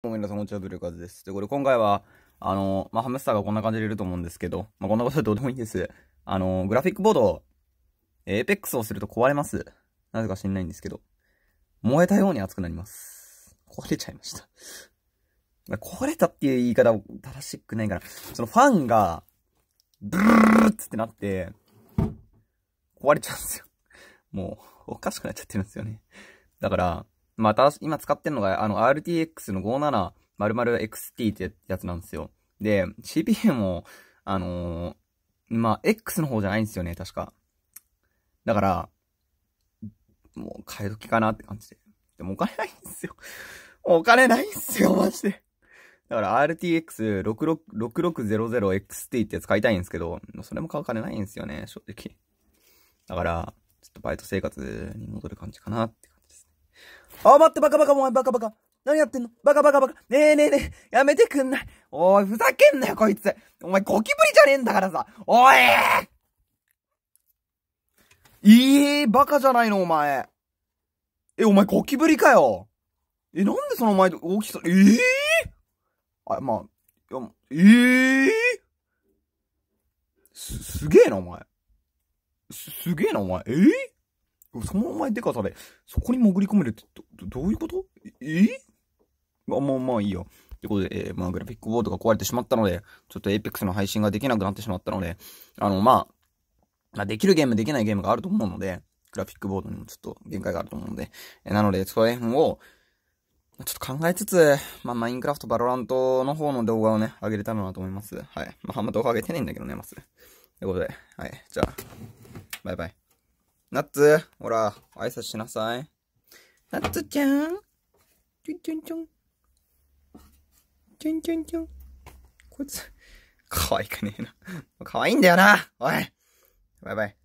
ごうも皆さん、こんにちは、ブルカズです。で、これ今回は、あの、まあ、ハムスターがこんな感じでいると思うんですけど、まあ、こんなことはどうでもいいんです。あの、グラフィックボード、エーペックスをすると壊れます。なぜか知んないんですけど、燃えたように熱くなります。壊れちゃいました。壊れたっていう言い方正しくないから、そのファンが、ブルーってなって、壊れちゃうんですよ。もう、おかしくなっちゃってるんですよね。だから、まあ、今使ってるのが、あの、RTX の 5700XT ってやつなんですよ。で、CPU も、あのー、まあ、X の方じゃないんですよね、確か。だから、もう買い時かなって感じで。でもお金ないんですよ。お金ないんすよ、マジで。だから RTX6600XT って使いたいんですけど、それも買う金ないんですよね、正直。だから、ちょっとバイト生活に戻る感じかなって感じ。あ、待って、バカバカ、お前、バカバカ。何やってんのバカバカバカ。ねえねえねえ、やめてくんない。おい、ふざけんなよ、こいつ。お前、ゴキブリじゃねえんだからさ。おいええバカじゃないの、お前。え、お前、ゴキブリかよ。え、なんでその前、大きさ、ええー、あ、まあ、いや、ええー、す、すげえな、お前。す、すげえな、お前。ええそのお前でかさで、そこに潜り込めるってど、どういうことえまあまあまあいいよ。ということで、えー、まあグラフィックボードが壊れてしまったので、ちょっと Apex の配信ができなくなってしまったので、あの、まあ、まあ、できるゲームできないゲームがあると思うので、グラフィックボードにもちょっと限界があると思うので、えー、なので、その辺を、ちょっと考えつつ、まあ、マインクラフト、バロラントの方の動画をね、上げれたらなと思います。はい。まあ、あんま動画上げてないんだけどね、ます。ということで、はい。じゃあ、バイバイ。ナッツ、ほら、挨拶しなさい。ナッツちゃん。ちょんちょんちょん。ちょんちょんちょん。こいつ、可愛くねえな。可愛いんだよなおいバイバイ。